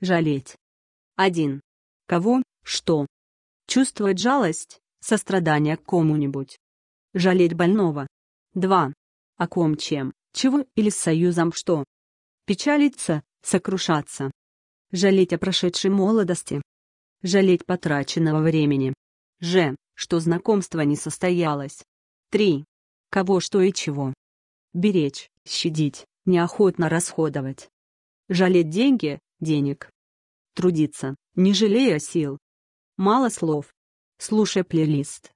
Жалеть. 1. Кого, что. Чувствовать жалость, сострадание к кому-нибудь. Жалеть больного. 2. О ком чем, чего или с союзом что. Печалиться, сокрушаться. Жалеть о прошедшей молодости. Жалеть потраченного времени. Ж. Что знакомство не состоялось. 3. Кого, что и чего. Беречь, щадить, неохотно расходовать. Жалеть деньги, денег. Трудиться, не жалея сил. Мало слов. Слушай плейлист.